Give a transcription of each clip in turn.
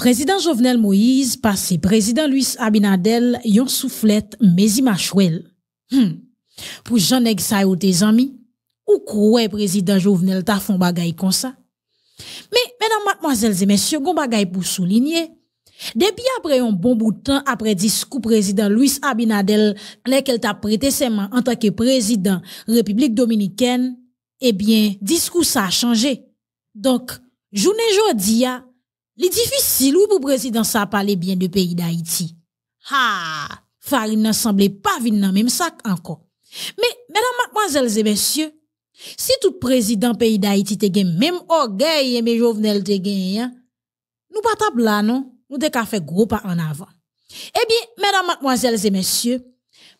Président Jovenel Moïse passé, Président Luis Abinadel yon soufflette mezi chouel. Hmm, pou jean sa ou tes amis, ou quoi Président Jovenel ta fon bagay ça? Mais, mesdames, mademoiselles et messieurs, bon bagay pour souligner, depuis après un bon bout temps, après discours Président Luis Abinadel qu'elle ta ses mains en tant que Président République Dominicaine, eh bien, discours ça a changé. Donc, journée jodi les difficile pour le président ça parler bien de pays d'Haïti. Ah, farine n'a semblé pas venir dans même sac encore. Mais mesdames mademoiselles et messieurs, si tout président pays d'Haïti te gen même orgueil et eh mes Jovenel te hein. nous pas là non, nous te ka fait gros pas en avant. Eh bien, mesdames mademoiselles et messieurs,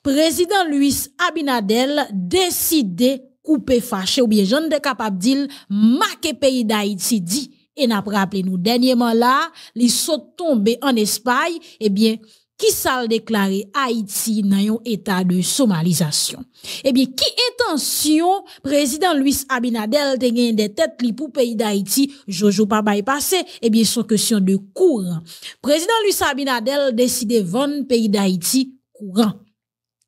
président Luis Abinadel décidé couper fâché ou bien j'en de capable dire marquer pays d'Haïti dit et n'a appelé nous dernièrement là, les sont tombés en Espagne, eh bien, qui s'est déclaré Haïti dans un état de somalisation. Eh bien, qui intention président Luis Abinadel te gagné des têtes pour pour pays d'Haïti, Jojo pas passé, eh bien, son question de courant. Président Luis Abinadel décide vendre pays d'Haïti courant.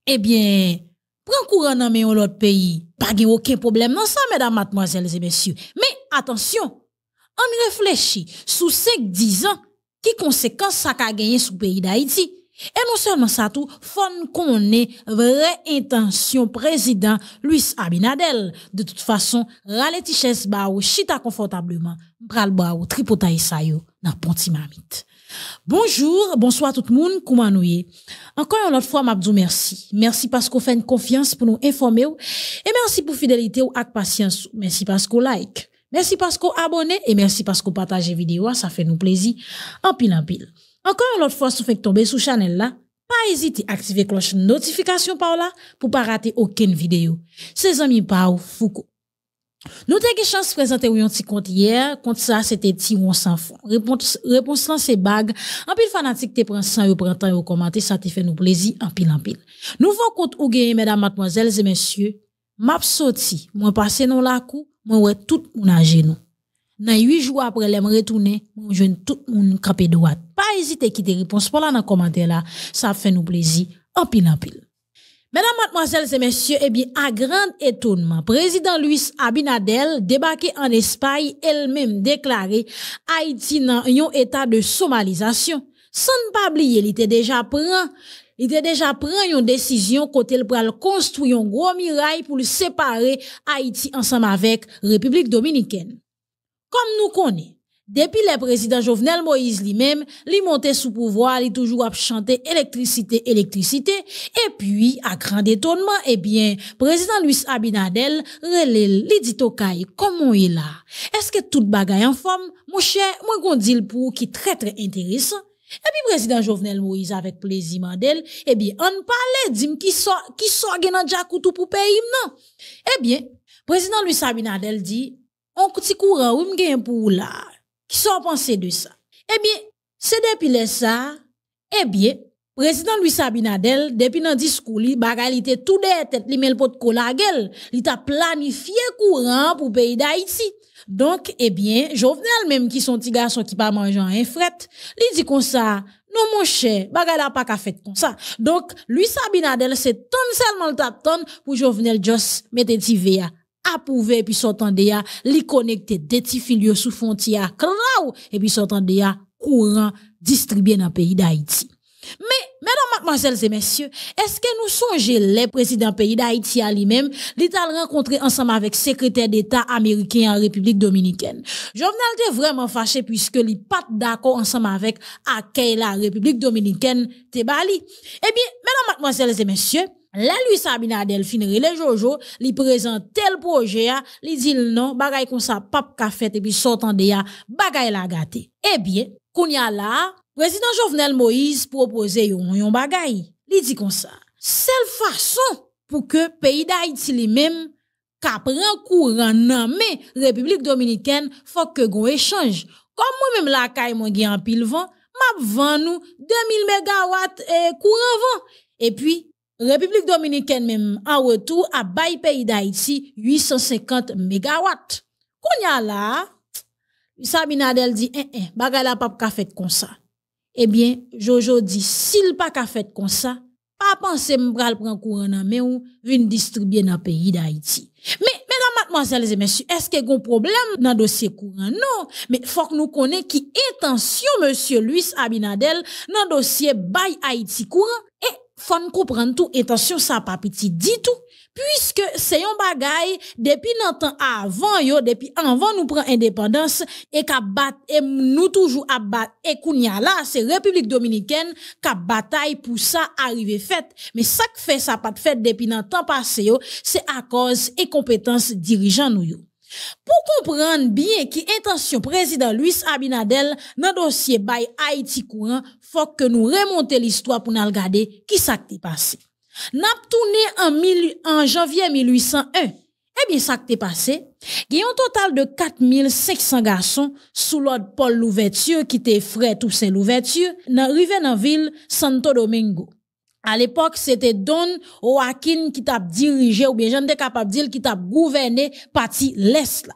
Eh bien, prend courant dans l'autre pays. Pas aucun problème non ça, mesdames, mademoiselles et messieurs. Mais attention, on réfléchit sous 5-10 ans, qui conséquences ça a gagné sous pays d'Haïti. Et non seulement ça tout, faut qu'on ait vraie intention président Luis Abinadel. De toute façon, rale tiches ou chita confortablement, bral bao, tripotay nan dans mamite. Bonjour, bonsoir tout le monde, comment nous y Encore une autre fois, m'abdou merci. Merci parce qu'on fait une confiance pour nous informer et merci pour fidélité ou acte patience. Merci parce qu'on like. Merci parce qu'on abonnez et merci parce qu'on partage vidéo, ça fait nous plaisir. En pile en pile. Encore une autre fois, si vous faites tomber sous channel là, pas hésiter à activer cloche notification par là pour pas rater aucune vidéo. Ses amis Pau Foucault. Nous avons chance de présenter un petit compte hier, compte ça c'était Tiron sans fond. Réponse réponse là c'est bague. En pile fanatique t'es prend sans prends prend temps vous, commenter, ça te fait nous plaisir en pile en pile. Nouveau compte ou gagner mesdames mademoiselles et messieurs, m'a sorti, moi passé non la coup, moi, ouais tout moun a genou. Nan 8 jours après l'em retourné je jeune tout moun hésiter Pas pas ezite ki te réponses. dans la nan ça la, Ça plaisir nous plaisir. en pile Mesdames, mademoiselles et messieurs, eh bien, à grand étonnement, président Luis Abinadel débarqué en Espagne, elle-même déclaré Haïti dans un état de somalisation. Sans ne pas oublier, il était déjà prêt il était déjà pris une décision côté le construire un gros mirail pour le séparer Haïti ensemble avec République dominicaine. Comme nous connaissons, depuis le président Jovenel Moïse lui-même, lui montait sous pouvoir, il toujours électricité, électricité, et puis, à grand étonnement, eh bien, président Luis Abinadel, relève, lui dit comment il a? Est-ce que tout bagaille en forme? Mon cher, moi, qu'on dit pour qui très très intéressant, et puis, Président Jovenel Moïse avec plaisir, mandel, eh bien, qui qui qui qui qui ki dans Jacoutou pour payer, non Eh bien, Président Louis Sabinadel on an courant, kouran ou mgen pour là. Qui so penser de Eh bien, c'est depuis ça, eh bien... Président Louis Sabinadel, depuis dans discours li, bagay li te tout de tête li mel pot li ta planifié courant pour pays d'Haïti. Donc, eh bien, Jovenel même qui sont petit garçon qui pas mangeant un hein, fret, li dit comme ça, non mon cher, il n'a pas qu'à fait comme ça. Donc, Louis Sabinadel, c'est ton seulement le temps pour Jovenel Joss mette V.A. approuvé puis s'entendre à les connecter des filio sous frontières, et puis s'entendre à courant distribué dans le pays d'Haïti mais, mesdames, mademoiselles et messieurs, est-ce que nous songez les présidents pays d'Haïti à lui-même, l'État rencontré ensemble avec secrétaire d'État américain en République dominicaine? Jovenel était vraiment fâché puisque il pas d'accord ensemble avec accueil la République dominicaine, Bali. Eh bien, mesdames, mademoiselles et messieurs, La lui Sabina et les Jojo, li présente tel projet à li dit non, bagay comme ça pap ka puis sortant sotan de ya, bagay la eh bien, qu'on y a là Président Jovenel Moïse propose yon yon bagay. Li comme ça. C'est la fason pou ke peyi même iti li mem kapren kouran nanme République Dominicaine fok ke gon échange. Kom mwen mem la kay mwen gen pile van, vent, van nou 2000 de courant kouran vent. Et puis République Dominicaine même, en retour, a bay le pays d'Haïti 850 y Kounya la, Sabinadel dit, eh, eh bagay la pap ka fait comme ça. Eh bien, Jojo dit, s'il pas qu'a fait comme ça, pas penser m'bral prendre courant dans mais ou vin distribuer dans pays d'Haïti. Mais, mesdames, mademoiselles et messieurs, est-ce qu'il y a un problème dans le dossier courant? Non. Mais, faut que nous connaissons qui sur monsieur Luis Abinadel, dans le dossier by Haïti courant. Et, faut nous comprendre tout, l'intention ça pas petit, dit tout. Puisque c'est un bagaille depuis longtemps avant, yo, depuis avant nous prenons indépendance, et qu'a bat, nous toujours à et kounya là, c'est République Dominicaine qu'a bataille pour ça arriver fait. Mais ça qui fait ça pas de fait depuis longtemps passé, yo, c'est à cause et compétence dirigeant nous, Pour comprendre bien qui intention président Luis Abinadel dans dossier bail Haïti courant, faut que nous remonter l'histoire pour nous regarder qui s'est passé. N'a tourné en, en janvier 1801. Eh bien, ça qui t'est passé, il y a un total de 4500 garçons sous l'ordre Paul Louverture qui était frère Toussaint Louverture, n'arrivé dans la ville Santo Domingo. À l'époque, c'était Don Joaquin qui t'a dirigé, ou bien j'en étais capable de dire, qui t'a gouverné parti l'Est là.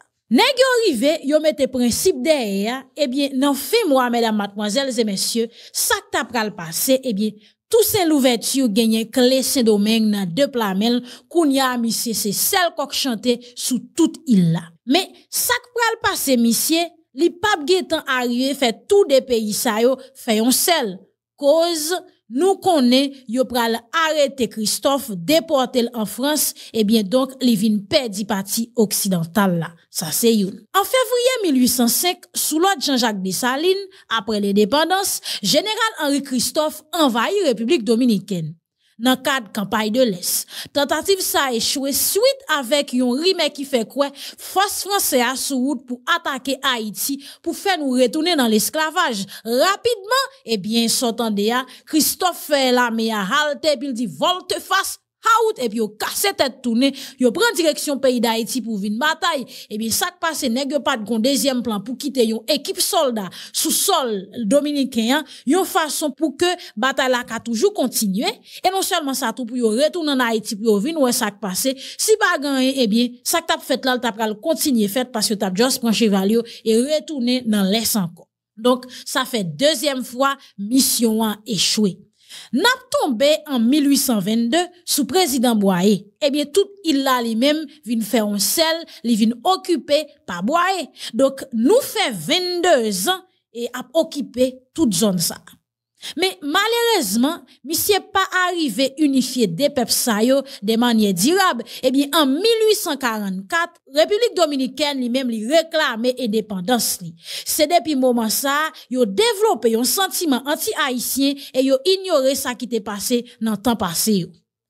arrivés, yo ont mis des principe derrière, eh bien, non fait moi, mesdames, mademoiselles et messieurs, ça t'a le passé, eh bien, tout ces ouvertures gagnent clé Saint-Domingue dans deux plamel kounya misye c'est celle qu'on chanté sous toute île là mais ça pral passé misye li pap getan arrivé fait tout des pays ça yo fait un seul cause nous connaissons yo pral arrêter Christophe, déporté en France. et eh bien donc, les perdit partie occidentale là. Ça ça se yon. En février 1805, sous l'ordre Jean-Jacques Dessalines, après l'indépendance, général Henri Christophe la République dominicaine. Dans le campagne de l'Est. Tentative a échoué suite avec un rime qui fait kwe Force Française » a route pour attaquer Haïti pour faire nous retourner dans l'esclavage. Rapidement, Rapidement, eh bien bien Christophe fait Christophe Lamea halte il dit « volte face !» et puis yo cassé tête tournée, yo prend direction pays d'Haïti pour une bataille. Et bien, ça passe, nèg pas de deuxième plan pour quitter yon équipe soldat sous sol dominicain, yon façon pour que bataille la ka toujours continuer. Et non seulement ça tout pour yo retourner en Haïti pour yo ou ouais ça passé. Si pas gagné, et eh bien, ça t'a fait là, t'a pral continuer fait parce que t'a juste prend yo et retourner dans l'est encore. Donc, ça fait deuxième fois, mission a échoué. N'a tombé en 1822 sous président Boye. Eh bien, tout il a lui-même vient faire un sel, il vient occuper par Boye. Donc, nous fait 22 ans et a occupé toute zone ça. Mais malheureusement, monsieur pas arrivé unifier des peuples de manière durable. Eh bien, en 1844, République dominicaine lui-même lui réclamait indépendance C'est depuis moment ça, a développé un sentiment anti-haïtien et a ignoré ça qui était passé dans le temps passé.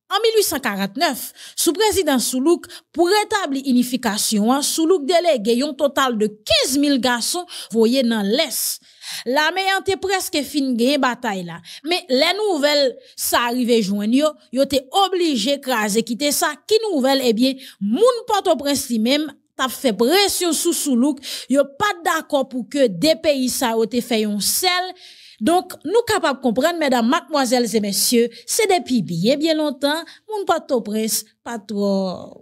En 1849, sous président Soulouk, pour rétablir l'unification, hein, Soulouk délégué un total de 15 000 garçons voyés dans l'Est. La est presque fin gain bataille là. Mais les nouvelles ça arrivait joindre yo, yo était obligé craser quitter ça. Qui nouvelle eh bien, mon Port-au-Prince même t'a fait pression sous Soulouk, yo pas d'accord pour que des pays ça te fait un sel. Donc, nous capables de comprendre, mesdames, mademoiselles et messieurs, c'est depuis bien, bien longtemps, mon Port-au-Prince, pas trop,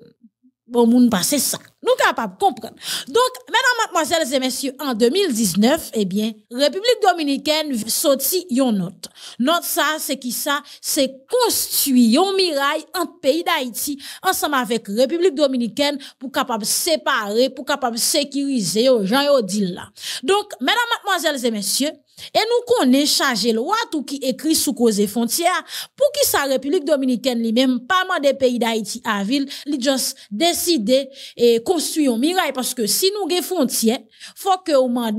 bon, moun passe ça. Nous capables de comprendre. Donc, mesdames, mademoiselles et messieurs, en 2019, eh bien, République dominicaine sorti yon note. Notre ça, c'est qui ça? C'est construire un mirail en pays d'Haïti, ensemble avec République dominicaine, pour capable séparer, pour capable sécuriser les gens et les Donc, mesdames, mademoiselles et messieurs, et nous connaissons chargé loi tout qui écrit sous cause frontière pour que sa République dominicaine même pas mal des pays d'Haïti à ville, lui juste décider et eh, construire un miracle, parce que si nous avons il faut que nous m'en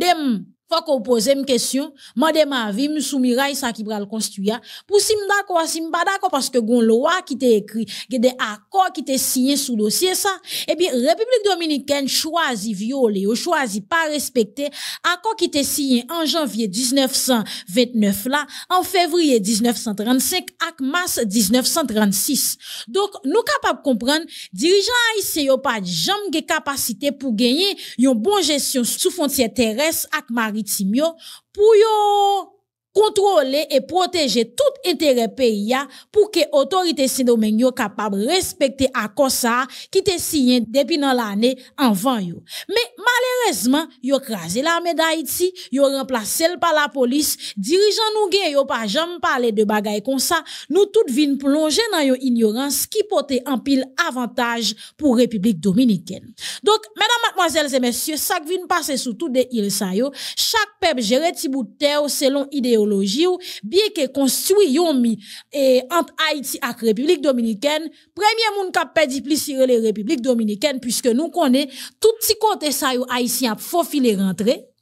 faut qu'on pose une question, mande ma vie, me soumirail ça qui va le construire. Pour si d'accord, si pas d'accord, parce que gon loi qui t'est écrit, y a des accords qui t'est signé sous dossier ça. Eh bien, République Dominicaine choisit violer, ou choisit pas respecter accord qui t'est signé en janvier 1929 là, en février 1935, ak mars 1936. Donc, nous capables de comprendre, dirigeants haïtiens n'ont pas jamais capacité pour gagner une bonne gestion sous frontière terrestres ak maritime 지며 보여 contrôler et protéger tout intérêt pays pour que autorité domaine yo capable respecter accord ça qui était signé depuis dans l'année avant yo. Mais malheureusement, yo crasé l'armée d'Haïti, yo remplacé par la police, dirigeant nous gay yo pas jamais parler de bagay comme ça. Nous toutes vinn plonger dans une ignorance qui portait en pile avantage pour République dominicaine. Donc mesdames mademoiselles et messieurs, ça vient passer sous tout des îles chaque peuple gérer ti bout selon idéaux Bien ou, biye ke entre yon mi Haïti ant République dominicaine premier monde premye moun kap République sur puisque République Dominicaine puisque nous connaissons tout petit kote sa yo haïtien ap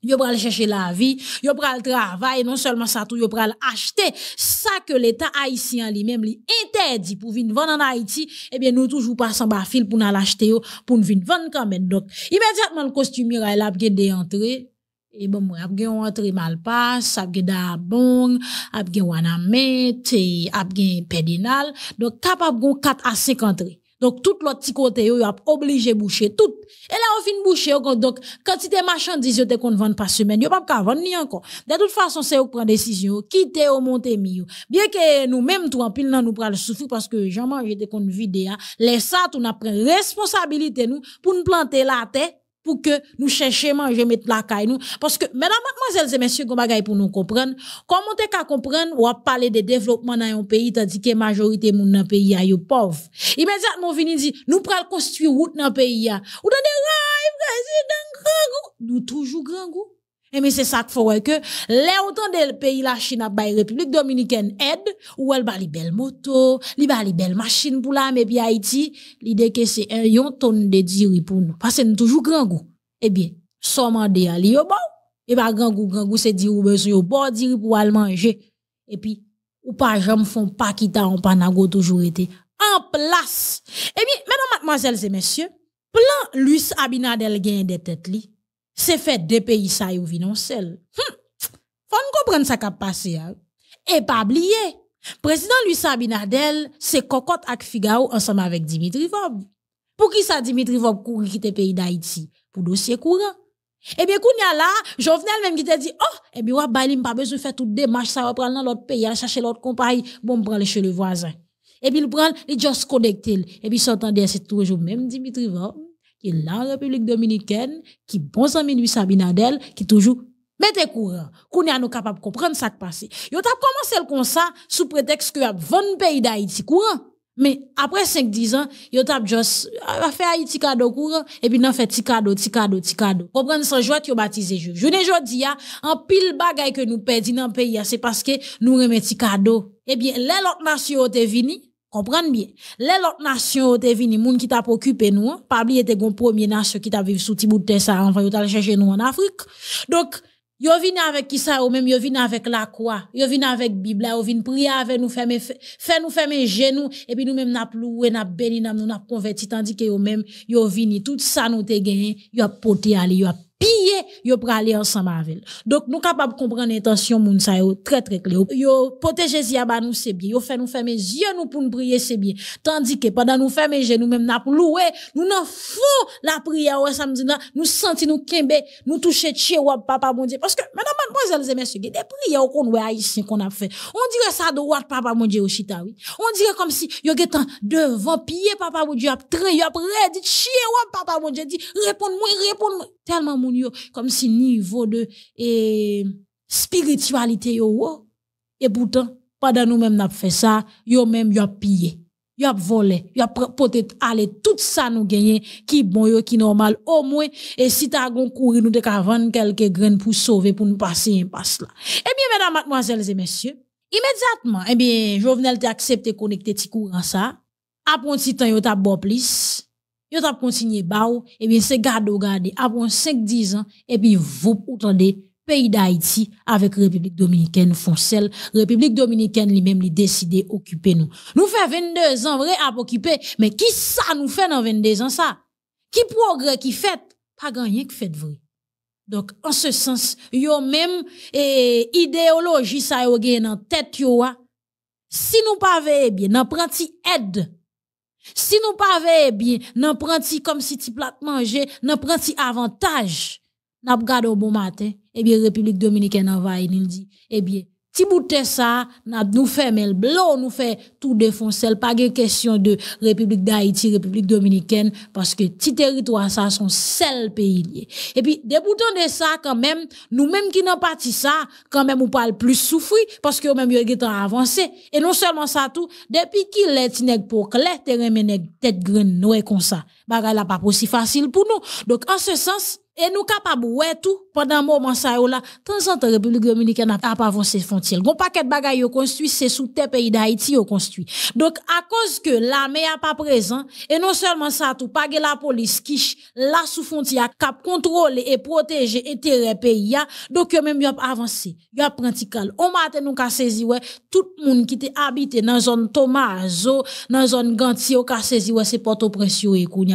Ils vont yo pral chercher la vie, yo pral travail, non seulement ça tout, yo pral acheter ça que l'État haïtien lui-même li interdit pour venir vendre en Haïti, eh bien, nous toujours pas sans fil pour nous l'acheter, pour venir vendre quand même. Donc, immédiatement, le costume il a de entrées, et bon moi ap gen entre tre malpas, ap dabong, ap wanamet, et à pedinal. Donc, Donc 4 à 5 entrées. Donc tout l'autre côté kote yo ont obligé de boucher tout. Et là on fin boucher Donc, quantité marchandise yo te kon vendre par semaine. yo pas ka vendre ni encore De toute façon, c'est yo pren décision, kite yo monte mi Bien que nous même nous prenons le souffle parce que j'en mangeais des kon vide les sats, on a pris responsabilité nous pour nous la tête pour que nous cherchions manger mettre la caille nous parce que mesdames mademoiselles et messieurs gon bagaille pour nous comprendre comment t'es qu'à comprendre ou à parler de développement dans un pays tandis que majorité moun dans pays a yo pauvre immédiatement vini dit nous pral construire route dans pays a ou dans des rails président grand nous toujours grand goût et mais c'est ça qu'il faut que là autant le pays la Chine à République dominicaine aide ou elle ba les belles motos, li les belles machines pour la mais puis Haïti, l'idée que c'est un yon tonne de diri pour nous parce que nous toujours grand goût. Eh bien, sommes li ali bon et eh pas grand goût grand goût c'est dire ou besoin bon diri pour aller manger et puis ou pas jamais font pas quitter en panago toujours été en place. Eh bien, mesdames mademoiselles et messieurs, plan Luis Abinadel gagne des têtes li c'est fait deux pays ça ou vinon seul. Hum, faut comprendre ça qui a passé. Hein. Et pas oublier, président Luis Abinadel, c'est cocotte avec Figaro ensemble avec Dimitri Vob. Pour qui ça Dimitri Vob courir quitter le pays d'Haïti? Pour dossier courant. Et eh bien, quand y a là, Jovenel même qui te dit, oh, et eh bien, ouais, bah, pas besoin de faire toute démarche, ça va prendre dans l'autre pays, aller chercher l'autre compagnie, bon, prendre chez le voisin. Et eh bien, il prend, il just connecte, et puis, s'entendait, c'est toujours même Dimitri Vob. Et la République dominicaine, qui bon minuit Sabinadel, qui toujours mettez courant. Qu'on est capable de comprendre ce qui passe. Yo t'a commencé comme ça, sous prétexte que y a 20 pays d'Haïti courant. Mais après 5-10 ans, yo tap juste, fait Haïti cadeau courant, et puis nan fait petit cadeau, petit cadeau, petit cadeau. Comprendre sans joie, yo baptisé jour. Je ne jodi a en pile bagay que nous perdons dans le pays, c'est parce que nous remettons petit cadeau. Eh bien, l'autre nation nations est Comprenez bien. Les autres nations étaient venues, moun qui t'a préoccupé nous, hein, pas oublier tes premier nation qui t'a vécu sous petit de terre ça, t'a chercher nous en Afrique. Donc, yo viennent avec qui ça ou même yo avec la croix, yo viennent avec la Bible, yo viennent prier avec nous faire nous mes genoux et puis nous même n'a loué, n'a béni, nous n'a converti tandis que yo même yo viennent, tout ça nous t'a gagné, ils ont porté aller, ils ont piller, yo pour aller ensemble avec. Donc nous de comprendre l'intention moun yo très très clair. Yo protéger si ba nous c'est bien, yo fait nous fermer yeux nous pour nous prier c'est bien. Tandis que pendant nous fermer yeux nous même n'a pour loué, nous n'en fou la prière ouais samedi nous sentis nous kembe, nous toucher ou papa mon Dieu parce que madame mademoiselle et messieurs, des prières qu'on ouais haïtiens, qu'on a fait. On dirait ça de droit papa mon Dieu au chita oui. On dirait comme si yo getan devant pied papa mon Dieu a train, yo a dit chier papa mon Dieu dit réponds-moi réponds-moi tellement moun yo, comme si niveau de et, spiritualité yo, wo, et pourtant, pendant nous-mêmes n'a fait ça, yo même yo pillé. Yo a volé, yo a peut-être aller tout ça nous gagner qui bon yo qui normal au moins et si tu gon courir nous te ka vendre quelques graines pour sauver pour nous passer un passe là. Eh bien mesdames mademoiselles et messieurs, immédiatement eh bien Jovenel t'a accepté connecter ti courant ça. petit temps yo t'a bon plus yo tap consigné ba ou, eh bien se garde ou gade, Après 5-10 ans, et eh vous vous pays pays d'Haïti avec République Dominicaine fonsel. République dominicaine lui même li décidé occuper nous. Nous fait 22 ans, vrai ap occuper mais qui ça nous fait dans 22 ça Qui progrès qui fait Pas pas rien qui fait vrai Donc, en ce sens, yo même et ça ça yo en tête yo si nous pas, veiller eh bien, nan aide si nous pas bien, nous comme si tu plat manger, nous avantage. Nous regardons au bon matin, et eh bien République dominicaine envahit, il dit, eh bien, Ti ça, nous fait le blanc, nous fait tout défoncer. Pas une question de République d'Haïti, République dominicaine, parce que ces territoires ça sont seuls pays lié. Et puis, déboutons de ça, quand même, nous-mêmes qui n'en parti ça, quand même, on parle plus souffrir, parce que même, ils ont avancé. Et non seulement ça tout, depuis qu'il est nèg pour clair, t'es remis tête graine, nous comme ça bagay la pas aussi facile pour nous. Donc, en ce sens, et nous capables ouais tout pendant un moment ça oh là temps en temps République dominicaine a pas avancé frontières. Gon paquet bagay yo construit c'est sous tes pays d'Haïti yo construit. Donc à cause que l'armée a pas présent et non seulement ça tout pas la police qui là sous frontière cap contrôler et protéger intérêt pays donc yo même yo avancé. Yo pratical. On matin nous avons saisi ouais tout monde qui était habité dans zone Tomazo, dans zone Gantio, yo ka saisi ouais c'est Port-au-Prince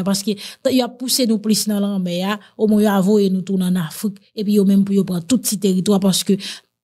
parce que ta, a poussé nous plus dans l'ambéa, hein. au moins avoué nous tourner en Afrique et puis y même pour prendre tout ce territoire parce que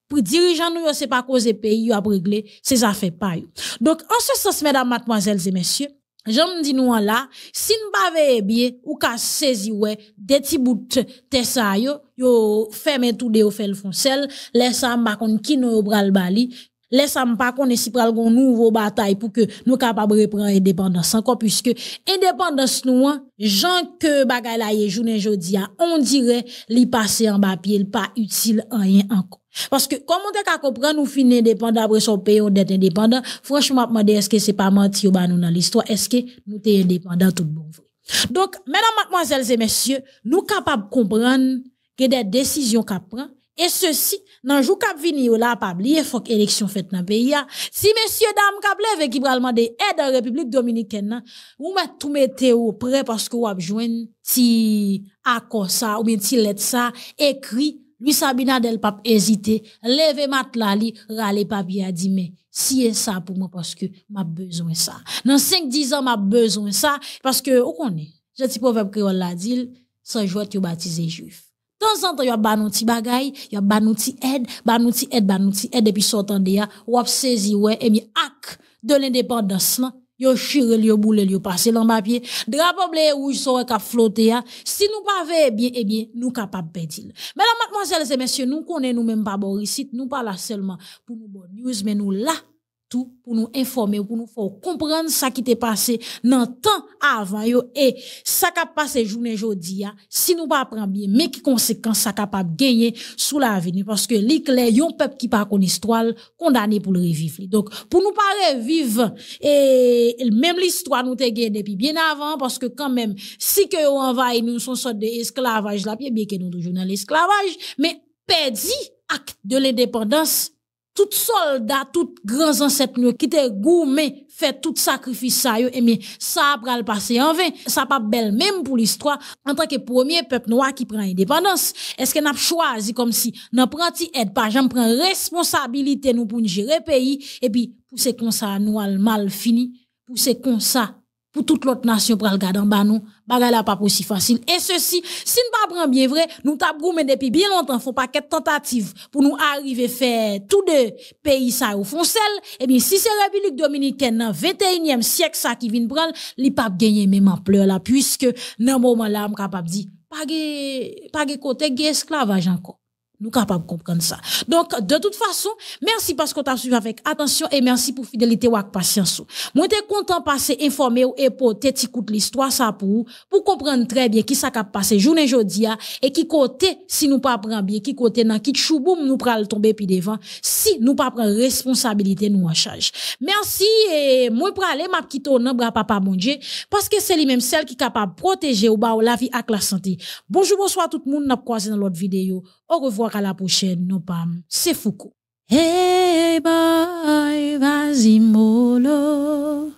pour diriger nous c'est pas cause pays il a réglé ces affaires pas donc en ce sens mesdames mademoiselles et messieurs me dis nous là si nous pas bien ou qu'a saisi ouais des petits bouts de ça yo fermer tout de au fait le foncel laisse ça m'a qui nous le bali Laisse me pas qu'on si pral nouveau bataille pour que nous capables reprendre indépendance encore puisque indépendance nous hein, Jean que bagaille la journée jodi hein, on dirait li passer en bas pied pas utile en rien encore. Parce que, comme on qu'à comprendre, nous finissons indépendants après son pays, on est indépendant. Franchement, je est-ce que c'est pas menti ou nous dans l'histoire? Est-ce que nous sommes indépendants tout bon vrai? Donc, mesdames, mademoiselles et messieurs, nous capables de comprendre que des décisions qu'à prend, et ceci, dans le jour qui là, pas oublier, faut que l'élection faite dans le pays. Hein. Si messieurs, dames, qui lève et aide à la République dominicaine, hein, vous mettez tout mettez au prêt parce que vous avez besoin un petit accord ça, ou bien petit lettre ça, écrit, lui Sabina del pas hésiter, levez matelas li, rale papier a dit, mais si est ça pour moi parce que m'a besoin ça. Dans 5-10 ans, m'a besoin ça, parce que, où qu'on est? Je dis proverbe créole la dit, sans joie, tu baptisé juif temps en temps, y a un petit bagay, y a nou ti aide, nou ti aide, nou ti aide, et puis sortant de là, ou saisi, ouais, et bien, acte de l'indépendance, non? Yo chire, yo boule, yo passe dans papier. Drapeau bleu rouge, sont cap flotter, Si nous pas eh bien, eh bien, nous capables perdre. Mesdames, mademoiselles et messieurs, nous connaissons nous-mêmes pas Boris, nous pas là seulement pour nous bonnes news, mais nous là pour nous informer, pour nous faire comprendre ce qui t'est passé dans temps avant et ça qui a passé journée aujourd'hui hein, si nous pas prendre bien mais qui conséquences ça capable gagner sous l'avenir parce que l'éclair un peuple qui pas l'histoire histoire condamné pour le revivre. Donc pour nous pas revivre et même l'histoire nous gagné depuis bien avant parce que quand même si que on envahi nous sont sorte d'esclavage là bien que nous toujours dans l'esclavage mais perdu acte de l'indépendance tout soldat, tout grands ancêtres nous qui étaient gourmés, fait tout sacrifice ça et eh bien ça va le passer en vain. Ça pas belle même pour l'histoire en tant que premier peuple noir qui prend indépendance. Est-ce qu'on n'a choisi comme si n'a prend aide pas j'en prends responsabilité nous pour gérer pays et puis pour c'est comme ça nous mal fini, pour c'est comme ça pour toute l'autre nation pour garder en bas nous bagay la pas aussi facile et ceci si nous pas prend bien vrai nous t'a mais depuis bien longtemps font qu'être tentative pour nous arriver faire tous deux pays ça au fond seul et eh bien si c'est la république dominicaine dans 21e siècle ça qui vient prendre les pas gagner même pleurs là puisque dans moment là on capable dit pas pas de côté esclavage encore nous capables de comprendre ça. Donc, de toute façon, merci parce que tu as suivi avec attention et merci pour fidélité ou avec patience. Moi, t'es content de passer informé ou pour t'écoutes l'histoire, ça pour pour comprendre très bien qui ça passé passer journée jour et qui côté, si nous pas prend bien, qui côté dans qui chouboum nous pral tomber puis devant, si nous pas prend responsabilité nous en charge. Merci et moi pour aller m'a quitter au nom papa mon Dieu parce que c'est lui-même celle qui est capable de protéger ou la vie avec la santé. Bonjour, bonsoir tout le monde, n'a croisé dans l'autre vidéo. Au revoir revoir à la prochaine, non pam. C'est Foucault. Hey, eh, boy, vas-y, mollo.